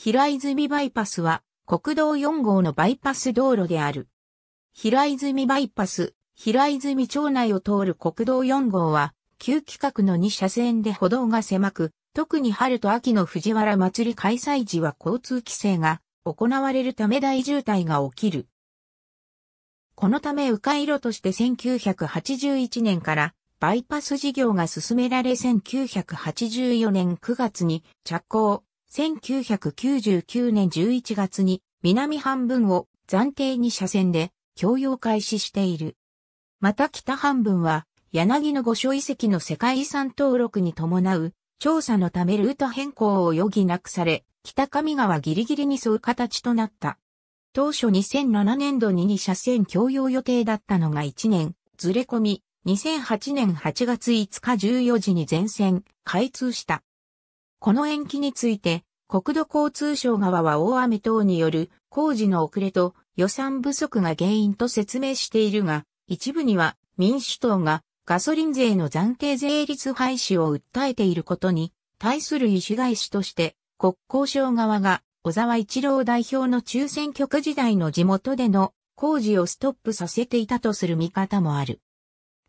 平泉バイパスは国道4号のバイパス道路である。平泉バイパス、平泉町内を通る国道4号は、旧規格の2車線で歩道が狭く、特に春と秋の藤原祭り開催時は交通規制が行われるため大渋滞が起きる。このため迂回路として1981年からバイパス事業が進められ1984年9月に着工、1999年11月に南半分を暫定に車線で供用開始している。また北半分は柳の御所遺跡の世界遺産登録に伴う調査のためルート変更を余儀なくされ、北上川ギリギリに沿う形となった。当初2007年度に2車線供用予定だったのが1年ずれ込み、2008年8月5日14時に全線開通した。この延期について国土交通省側は大雨等による工事の遅れと予算不足が原因と説明しているが、一部には民主党がガソリン税の暫定税率廃止を訴えていることに対する意思返しとして国交省側が小沢一郎代表の中選挙区時代の地元での工事をストップさせていたとする見方もある。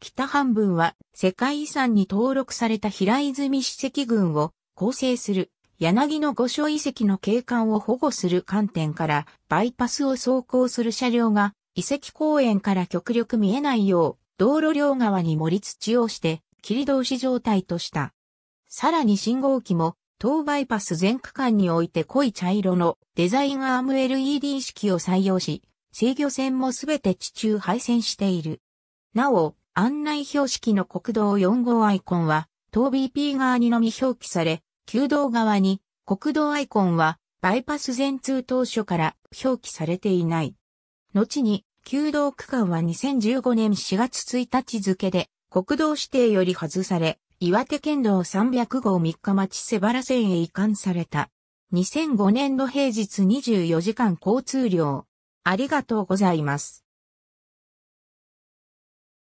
北半分は世界遺産に登録された平泉史跡群を構成する柳の御所遺跡の景観を保護する観点からバイパスを走行する車両が遺跡公園から極力見えないよう道路両側に盛り土をして切り通し状態とした。さらに信号機も東バイパス全区間において濃い茶色のデザインアーム LED 式を採用し、制御線もすべて地中配線している。なお、案内標識の国道4号アイコンは、東 BP 側にのみ表記され、旧道側に国道アイコンはバイパス全通当初から表記されていない。後に旧道区間は2015年4月1日付で国道指定より外され、岩手県道300号3日町瀬原線へ移管された。2005年度平日24時間交通量。ありがとうございます。